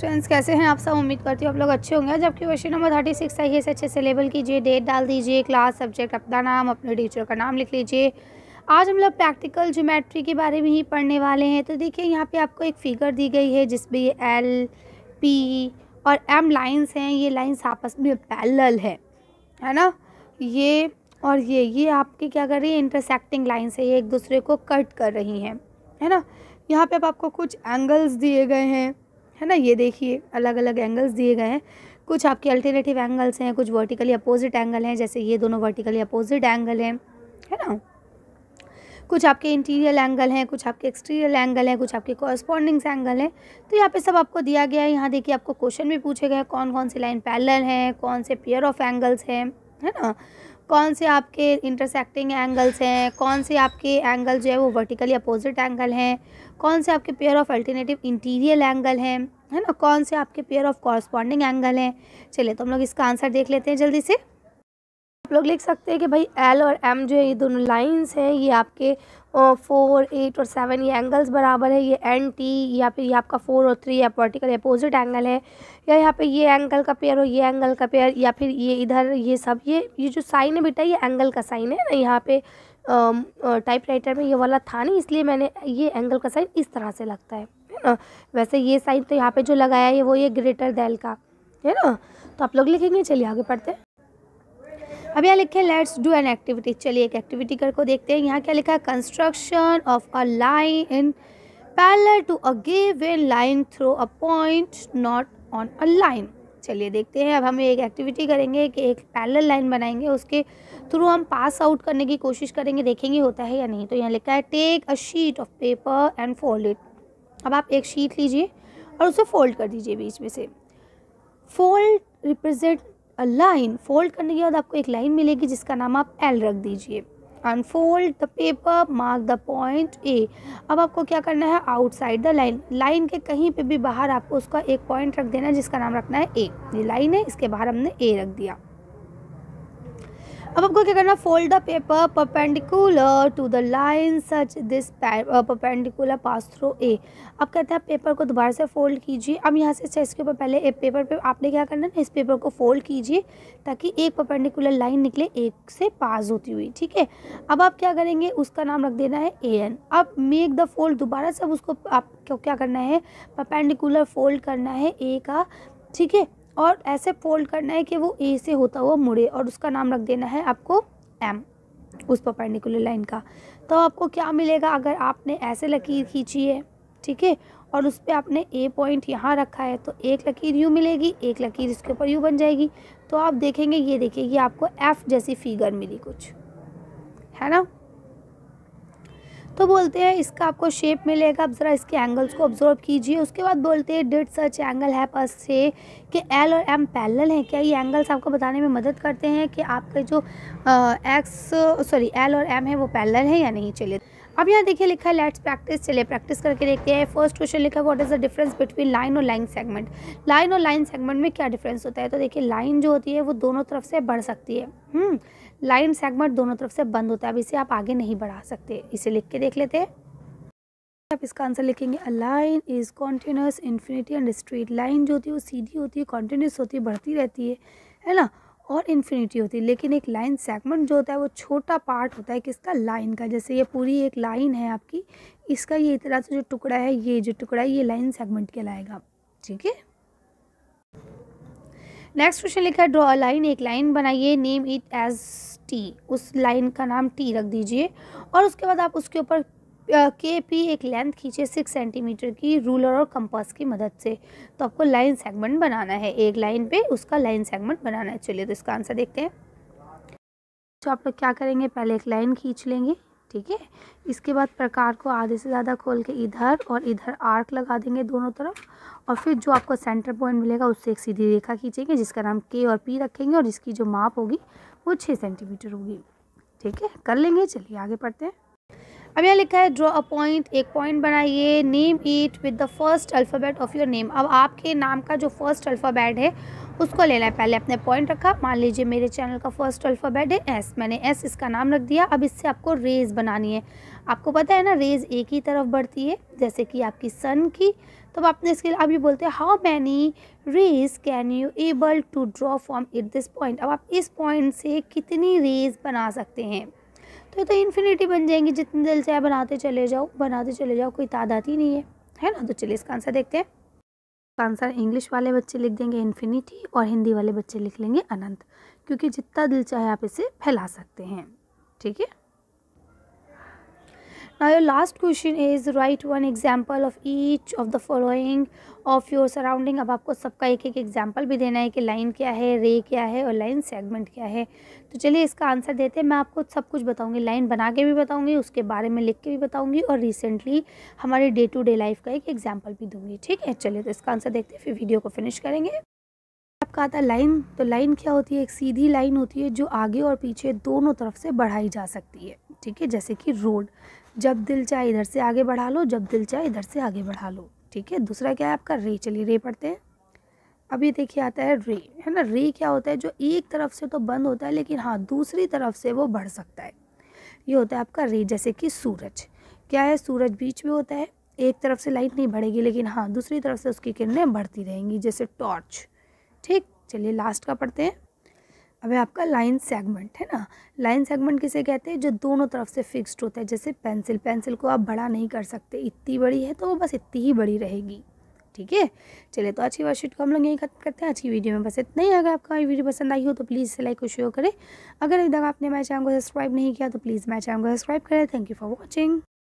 students कैसे हैं आप सब उम्मीद करती हूँ आप लोग अच्छे होंगे जबकि क्वेश्चन नंबर थर्टी सिक्स है इसे अच्छे से लेबल कीजिए डेट डाल दीजिए क्लास सब्जेक्ट अपना नाम अपने टीचर का नाम लिख लीजिए आज हम लोग प्रैक्टिकल ज्योमेट्री के बारे में ही पढ़ने वाले हैं तो देखिए यहाँ पे आपको एक फिगर दी गई है जिसमें ये एल पी और एम लाइन्स हैं ये लाइन्स आपस में पैलल है है ना ये और ये ये आपकी क्या कर रही है इंटरसेक्टिंग लाइन्स है ये एक दूसरे को कट कर रही हैं है ना यहाँ पे अब आपको कुछ एंगल्स दिए गए हैं है ना ये देखिए अलग अलग एंगल्स दिए गए हैं कुछ आपके अल्टरनेटिव एंगल्स हैं कुछ वर्टिकली अपोजिट एंगल हैं जैसे ये दोनों वर्टिकली अपोजिट एंगल हैं है ना कुछ आपके इंटीरियर एंगल हैं कुछ आपके एक्सटीरियर एंगल हैं कुछ आपके कॉरस्पॉन्डिंग्स एंगल हैं तो यहाँ पे सब आपको दिया गया है यहाँ देखिए आपको क्वेश्चन भी पूछे गए कौन कौन से लाइन पैरेलल हैं कौन से पेयर ऑफ एंगल्स हैं है ना कौन से आपके इंटरसेक्टिंग एंगल्स हैं कौन से आपके एंगल जो है वो वर्टिकली अपोजिट एंगल हैं कौन से आपके pair of alternative interior angle हैं है ना कौन से आपके पेयर ऑफ कॉरस्पॉन्डिंग एंगल हैं चलिए तो हम लोग इसका आंसर देख लेते हैं जल्दी से आप लोग लिख सकते हैं कि भाई एल और एम जो है ये दोनों लाइंस हैं ये आपके फोर एट और सेवन ये एंगल्स बराबर है ये एन टी या फिर ये आपका फोर और थ्री या वर्टिकल अपोजिट एंगल है या यहाँ पे ये एंगल का पेयर और ये एंगल का पेयर या फिर ये इधर ये सब ये ये जो साइन है बेटा ये एंगल का साइन है ना यहाँ पे टाइप राइटर में ये वाला था नहीं इसलिए मैंने ये एंगल का साइन इस तरह से लगता है है ना वैसे ये साइन तो यहाँ पे जो लगाया है वो ये ग्रेटर दैल का है ना तो आप लोग लिखेंगे चलिए आगे पढ़ते हैं अब यहाँ लिखे लेट्स डू एन एक्टिविटी चलिए एक एक्टिविटी कर को देखते हैं यहाँ क्या लिखा है construction of a line in parallel to a in line through a point not on a line चलिए देखते हैं अब हम एक एक्टिविटी करेंगे कि एक पैलर लाइन बनाएंगे उसके थ्रू हम पास आउट करने की कोशिश करेंगे देखेंगे होता है या नहीं तो यहाँ लिखा है take a sheet of paper and fold it अब आप एक शीट लीजिए और उसे फोल्ड कर दीजिए बीच में से फोल्ड रिप्रेजेंट लाइन फोल्ड करने के बाद आपको एक लाइन मिलेगी जिसका नाम आप एल रख दीजिए unfold the paper mark the point A अब आपको क्या करना है आउटसाइड द लाइन लाइन के कहीं पे भी बाहर आपको उसका एक पॉइंट रख देना है जिसका नाम रखना है ए ये लाइन है इसके बाहर हमने ए रख दिया अब आपको क्या करना fold the paper perpendicular to the line such this perpendicular pass through A अब कहते हैं पेपर को दोबारा से फोल्ड कीजिए अब यहाँ से इसके ऊपर पहले एक पेपर पे आपने क्या करना है इस पेपर को फोल्ड कीजिए ताकि एक परपेंडिकुलर लाइन निकले एक से पास होती हुई ठीक है अब आप क्या करेंगे उसका नाम रख देना है ए एन अब मेक द फोल्ड दोबारा से अब उसको आपको क्या करना है परपेंडिकुलर फोल्ड करना है ए का ठीक है और ऐसे फोल्ड करना है कि वो ए से होता हुआ मुड़े और उसका नाम रख देना है आपको एम उस पर लाइन का तो आपको क्या मिलेगा अगर आपने ऐसे लकीर खींची है ठीक है और उस पर आपने ए पॉइंट यहाँ रखा है तो एक लकीर यू मिलेगी एक लकीर इसके ऊपर यू बन जाएगी तो आप देखेंगे ये देखिए ये आपको एफ़ जैसी फिगर मिली कुछ है ना तो बोलते हैं इसका आपको शेप मिलेगा आप ज़रा इसके एंगल्स को ऑब्जर्व कीजिए उसके बाद बोलते हैं डिट सच एंगल है पस से कि एल और एम पैरेलल हैं क्या ये एंगल्स आपको बताने में मदद करते हैं कि आपके जो एक्स सॉरी एल और एम है वो पैरेलल है या नहीं चलिए अब यहाँ देखिए लिखा है लेट्स प्रैक्टिस चलिए प्रैक्टिस करके देखते हैं फर्स्ट क्वेश्चन लिखा है what is the difference between line और लाइन सेगमेंट लाइन और लाइन सेगमेंट में क्या डिफरेंस होता है तो देखिए लाइन जो होती है वो दोनों तरफ से बढ़ सकती है लाइन हम्म, सेगमेंट दोनों तरफ से बंद होता है अब इसे आप आगे नहीं बढ़ा सकते इसे लिख के देख लेते हैं आप इसका आंसर लिखेंगे a line is continuous infinity and straight line जो होती है वो सीधी होती है कॉन्टीन्यूस होती है बढ़ती रहती है है ना और इन्फिनिटी होती है लेकिन एक लाइन सेगमेंट जो होता है वो छोटा पार्ट होता है किसका लाइन का जैसे ये पूरी एक लाइन है आपकी इसका ये इतना से जो टुकड़ा है ये जो टुकड़ा है ये लाइन सेगमेंट कहलाएगा ठीक है नेक्स्ट क्वेश्चन लिखा है ड्रॉ अ लाइन एक लाइन बनाइए नेम इट एज टी उस लाइन का नाम टी रख दीजिए और उसके बाद आप उसके ऊपर के पी एक लेंथ खींचे सिक्स सेंटीमीटर की रूलर और कंपास की मदद से तो आपको लाइन सेगमेंट बनाना है एक लाइन पे उसका लाइन सेगमेंट बनाना है चलिए तो इसका आंसर देखते हैं तो आप लोग क्या करेंगे पहले एक लाइन खींच लेंगे ठीक है इसके बाद प्रकार को आधे से ज़्यादा खोल के इधर और इधर आर्क लगा देंगे दोनों तरफ और फिर जो आपको सेंटर पॉइंट मिलेगा उससे एक सीधी रेखा खींचेंगे जिसका नाम के और पी रखेंगे और इसकी जो माप होगी वो छः सेंटीमीटर होगी ठीक है कर लेंगे चलिए आगे पढ़ते हैं अब यहाँ लिखा है ड्रॉ अ पॉइंट एक पॉइंट बनाइए name it with the first alphabet of your name अब आपके नाम का जो फर्स्ट अल्फ़ाबेट है उसको लेना है पहले अपने पॉइंट रखा मान लीजिए मेरे चैनल का फर्स्ट अल्फ़ाबेट है एस मैंने एस इसका नाम रख दिया अब इससे आपको रेज़ बनानी है आपको पता है ना रेज़ एक ही तरफ बढ़ती है जैसे कि आपकी सन की तो आपने इसके लिए अब ये बोलते हैं how many rays can you able to draw from it this point अब आप इस पॉइंट से कितनी रेज बना सकते हैं तो ये तो इन्फिनिटी बन जाएंगी जितनी दिल से आप बनाते चले जाओ बनाते चले जाओ कोई तादाद ही नहीं है है ना तो चलिए इसका आंसर देखते हैं आंसर इंग्लिश वाले बच्चे लिख देंगे इन्फिनिटी और हिंदी वाले बच्चे लिख लेंगे अनंत क्योंकि जितना दिल चाहे आप इसे फैला सकते हैं ठीक है now your last question is write one example of each of the following of your surrounding अब आपको सबका एक एक एग्जाम्पल भी देना है कि लाइन क्या है रे क्या है और लाइन सेगमेंट क्या है तो चलिए इसका आंसर देते हैं मैं आपको सब कुछ बताऊंगी लाइन बना के भी बताऊंगी उसके बारे में लिख के भी बताऊंगी और रिसेंटली हमारे डे टू डे लाइफ का एक एग्जाम्पल भी दूंगी ठीक है चलिए तो इसका आंसर देखते हैं फिर वीडियो को फिनिश करेंगे आपका आता लाइन तो लाइन क्या होती है एक सीधी लाइन होती है जो आगे और पीछे दोनों तरफ से बढ़ाई जा सकती है ठीक है जैसे कि रोड जब दिल चाहे इधर से आगे बढ़ा लो जब दिल चाहे इधर से आगे बढ़ा लो ठीक है दूसरा क्या है आपका रे चलिए रे पढ़ते हैं अभी देखिए आता है रे है ना रे क्या होता है जो एक तरफ से तो बंद होता है लेकिन हाँ दूसरी तरफ से वो बढ़ सकता है ये होता है आपका रे जैसे कि सूरज क्या है सूरज बीच में होता है एक तरफ से लाइट नहीं बढ़ेगी लेकिन हाँ दूसरी तरफ से उसकी किरणें बढ़ती रहेंगी जैसे टॉर्च ठीक चलिए लास्ट का पढ़ते हैं अब आपका लाइन सेगमेंट है ना लाइन सेगमेंट किसे कहते हैं जो दोनों तरफ से फिक्स्ड होता है जैसे पेंसिल पेंसिल को आप बड़ा नहीं कर सकते इतनी बड़ी है तो वो बस इतनी ही बड़ी रहेगी ठीक है चलिए तो अच्छी वर्कशीट को हम लोग यहीं खत्म करते हैं अच्छी वीडियो में बस इतना ही अगर आपका वीडियो पसंद आई हो तो प्लीज़ इसे लाइक और शेयर करें अगर तक आपने मेरे चैनल को सब्सक्राइब नहीं किया तो प्लीज़ मेरे चैनल को सब्सक्राइब करें थैंक यू फॉर वॉचिंग